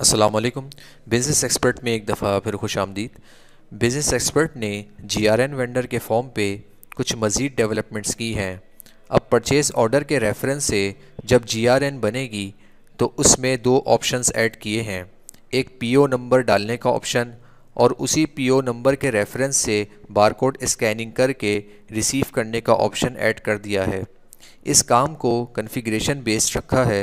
Aslam business expert में एक दफ़ा फिर खुश आमदीद बिज़नेस एक्सपर्ट ने जी आर एन वेंडर के फॉर्म पे कुछ मज़ीद डेवलपमेंट्स की हैं अब परचेज़ ऑर्डर के रेफरेंस से जब जी आर एन बनेगी तो उसमें दो ऑप्शंस ऐड किए हैं एक पी ओ नंबर डालने का ऑप्शन और उसी पी ओ नंबर के रेफरेंस से बारकोड स्कैनिंग करके रिसीव करने का ऑप्शन ऐड कर दिया है इस काम को कन्फिग्रेशन बेस्ड रखा है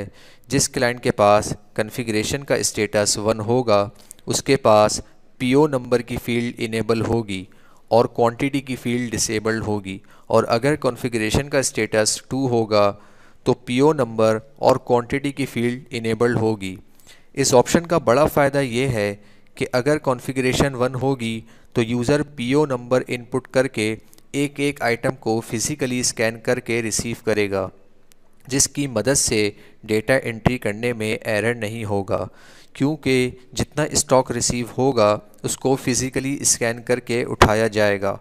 जिस क्लाइंट के पास कन्फिग्रेशन का स्टेटस वन होगा उसके पास पीओ नंबर की फ़ील्ड इनेबल होगी और क्वांटिटी की फ़ील्ड डिसेबल्ड होगी और अगर कॉन्फ़िगरेशन का स्टेटस टू होगा तो पीओ नंबर और क्वांटिटी की फ़ील्ड इनेबल्ड होगी इस ऑप्शन का बड़ा फ़ायदा ये है कि अगर कॉन्फ़िगरेशन वन होगी तो यूज़र पीओ नंबर इनपुट करके एक एक आइटम को फिज़िकली स्कैन करके रिसीव करेगा जिसकी मदद से डेटा एंट्री करने में एरर नहीं होगा क्योंकि जितना स्टॉक रिसीव होगा उसको फिज़िकली स्कैन करके उठाया जाएगा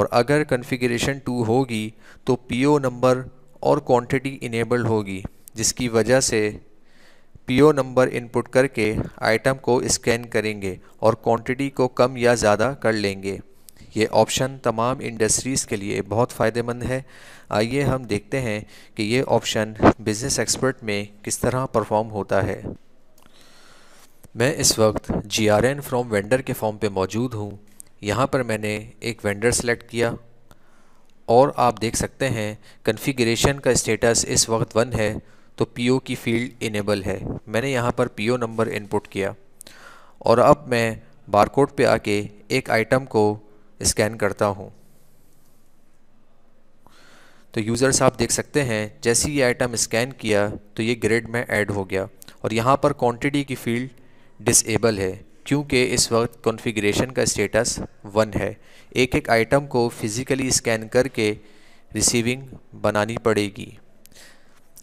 और अगर कन्फिग्रेशन टू होगी तो पीओ नंबर और क्वांटिटी इनेबल्ड होगी जिसकी वजह से पीओ नंबर इनपुट करके आइटम को स्कैन करेंगे और क्वांटिटी को कम या ज़्यादा कर लेंगे ये ऑप्शन तमाम इंडस्ट्रीज़ के लिए बहुत फ़ायदेमंद है आइए हम देखते हैं कि ये ऑप्शन बिज़नेस एक्सपर्ट में किस तरह परफॉर्म होता है मैं इस वक्त G R N from vendor के फॉर्म पे मौजूद हूँ यहाँ पर मैंने एक वेंडर सेलेक्ट किया और आप देख सकते हैं कन्फिग्रेशन का स्टेटस इस वक्त वन है तो पीओ की फ़ील्ड इनेबल है मैंने यहाँ पर पीओ नंबर इनपुट किया और अब मैं बारकोड पे आके एक आइटम को स्कैन करता हूँ तो यूज़र्स आप देख सकते हैं जैसे ही ये आइटम स्कैन किया तो ये ग्रेड में ऐड हो गया और यहाँ पर क्वांटिटी की फील्ड डिसेबल है क्योंकि इस वक्त कॉन्फ़िगरेशन का स्टेटस वन है एक एक आइटम को फिज़िकली स्कैन करके रिसीविंग बनानी पड़ेगी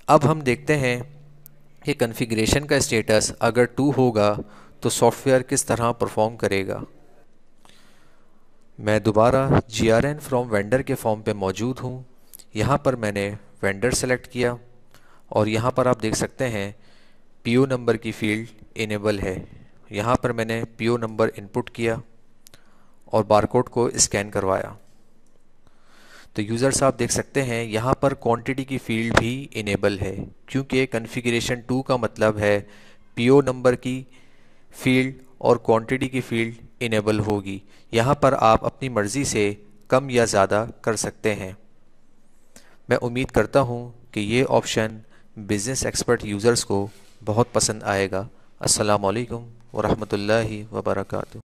अब हम देखते हैं कि कॉन्फ़िगरेशन का स्टेटस अगर टू होगा तो सॉफ्टवेयर किस तरह परफॉर्म करेगा मैं दोबारा G R N from vendor के फॉर्म पे मौजूद हूँ यहाँ पर मैंने वेंडर सेलेक्ट किया और यहाँ पर आप देख सकते हैं पीओ नंबर की फ़ील्ड इनेबल है यहाँ पर मैंने पीओ नंबर इनपुट किया और बारकोड को स्कैन करवाया तो यूज़र्स आप देख सकते हैं यहाँ पर क्वांटिटी की फ़ील्ड भी इनेबल है क्योंकि कन्फिग्रेशन टू का मतलब है पीओ नंबर की फील्ड और क्वांटिटी की फील्ड इनेबल होगी यहाँ पर आप अपनी मर्ज़ी से कम या ज़्यादा कर सकते हैं मैं उम्मीद करता हूँ कि ये ऑप्शन बिज़नेस एक्सपर्ट यूज़र्स को बहुत पसंद आएगा असलकम वरहमल वर्का